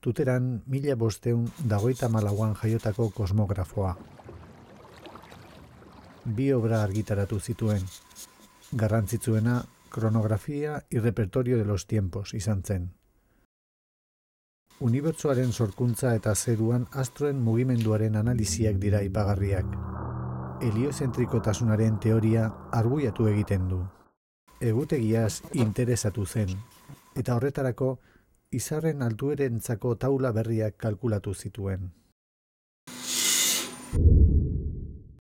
tuteran mila bosteun dagoita malauan jaiotako kosmografoa. Bi obra argitaratu zituen, garrantzitsuena kronografia y repertorio de los tiempos izan zen. Unibertsuaren sorkuntza eta zeruan astroen mugimenduaren analiziak dira ipagarriak. Heliozentrikotasunaren teoria arguitu egiten du. Egutegiaz interesatu zen, eta horretarako izarren altuerentzako taula berriak kalkulatu zituen.